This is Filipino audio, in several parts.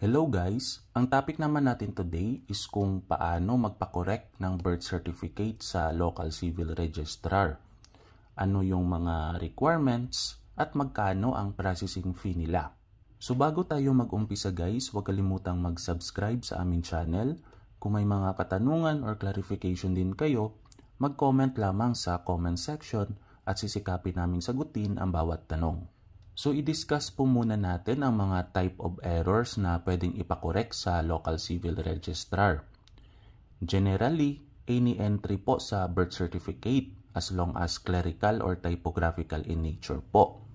Hello guys! Ang topic naman natin today is kung paano magpakorek ng birth certificate sa local civil registrar. Ano yung mga requirements at magkano ang processing fee nila. So bago tayo mag-umpisa guys, huwag kalimutang mag-subscribe sa aming channel. Kung may mga katanungan or clarification din kayo, mag-comment lamang sa comment section at sisikapin naming sagutin ang bawat tanong. So i-discuss po muna natin ang mga type of errors na pwedeng ipakorek sa local civil registrar. Generally, any entry po sa birth certificate as long as clerical or typographical in nature po.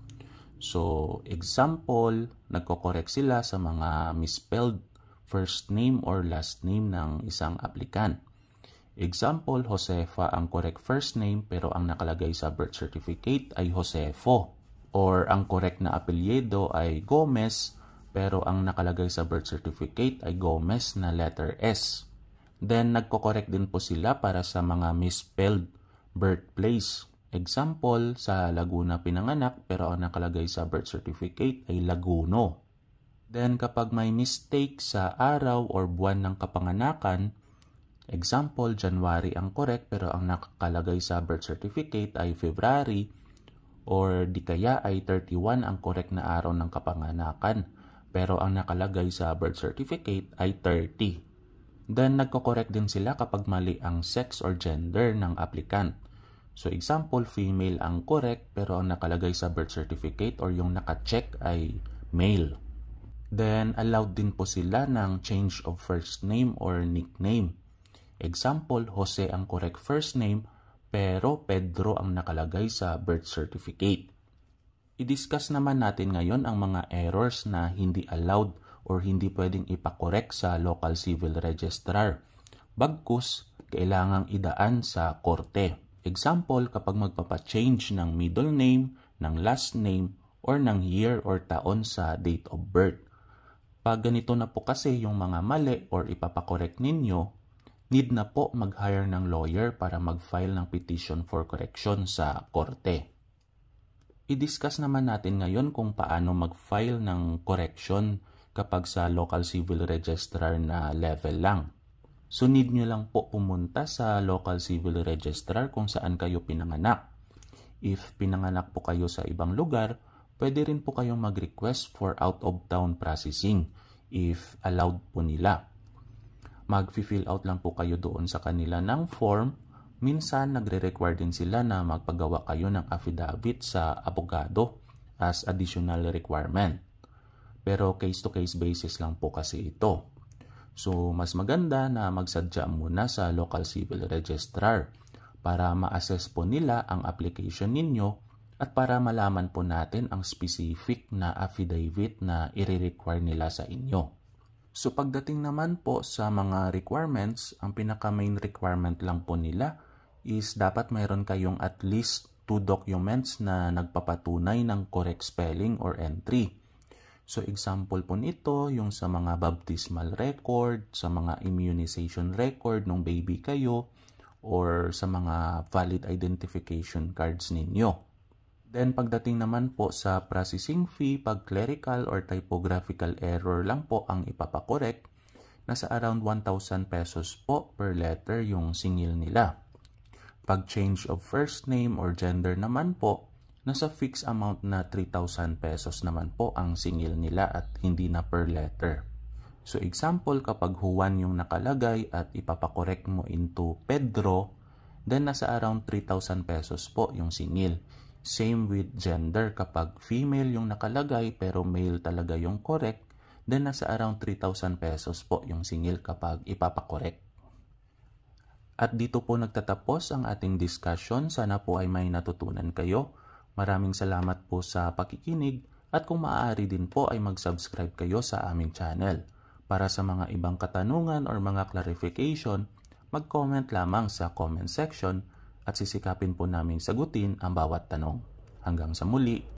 So, example, nagkokorek sila sa mga misspelled first name or last name ng isang applicant. Example, Josefa ang correct first name pero ang nakalagay sa birth certificate ay Josefo or ang correct na apelyido ay Gomez pero ang nakalagay sa birth certificate ay Gomez na letter S. Then nagko-correct din po sila para sa mga misspelled birthplace. Example, sa Laguna pinanganak pero ang nakalagay sa birth certificate ay Laguno. Then kapag may mistake sa araw or buwan ng kapanganakan, example, January ang correct pero ang nakalagay sa birth certificate ay February, or di kaya ay 31 ang correct na araw ng kapanganakan pero ang nakalagay sa birth certificate ay 30. Then nagko-correct din sila kapag mali ang sex or gender ng applicant. So example, female ang correct pero ang nakalagay sa birth certificate or yung naka-check ay male. Then allowed din po sila ng change of first name or nickname. Example, Jose ang correct first name pero Pedro ang nakalagay sa birth certificate. I-discuss naman natin ngayon ang mga errors na hindi allowed or hindi pwedeng ipakorek sa local civil registrar. Bagkus, kailangang idaan sa korte. Example, kapag magpapachange ng middle name, ng last name, or ng year or taon sa date of birth. Pag ganito na po kasi yung mga mali or ipapakorek ninyo, need na po mag-hire ng lawyer para mag-file ng petition for correction sa korte. I-discuss naman natin ngayon kung paano mag-file ng correction kapag sa local civil registrar na level lang. So need nyo lang po pumunta sa local civil registrar kung saan kayo pinanganak. If pinanganak po kayo sa ibang lugar, pwede rin po kayong mag-request for out-of-town processing if allowed po nila mag-fill out lang po kayo doon sa kanila ng form. Minsan, nagre-require din sila na magpagawa kayo ng affidavit sa abogado as additional requirement. Pero case-to-case basis lang po kasi ito. So, mas maganda na magsadya muna sa local civil registrar para ma-assess po nila ang application ninyo at para malaman po natin ang specific na affidavit na i-require nila sa inyo. So pagdating naman po sa mga requirements, ang pinaka main requirement lang po nila is dapat mayroon kayong at least two documents na nagpapatunay ng correct spelling or entry. So example po nito yung sa mga baptismal record, sa mga immunization record nung baby kayo, or sa mga valid identification cards ninyo. Then pagdating naman po sa processing fee, pag clerical or typographical error lang po ang ipapakorek, nasa around 1,000 pesos po per letter yung singil nila. Pag change of first name or gender naman po, nasa fixed amount na 3,000 pesos naman po ang singil nila at hindi na per letter. So example, kapag Juan yung nakalagay at ipapakorek mo into Pedro, then nasa around 3,000 pesos po yung singil. Same with gender, kapag female yung nakalagay pero male talaga yung correct, then nasa around 3,000 pesos po yung singil kapag ipapakorek. At dito po nagtatapos ang ating discussion. Sana po ay may natutunan kayo. Maraming salamat po sa pakikinig at kung maaari din po ay mag-subscribe kayo sa aming channel. Para sa mga ibang katanungan or mga clarification, mag-comment lamang sa comment section at sisikapin po namin sagutin ang bawat tanong. Hanggang sa muli,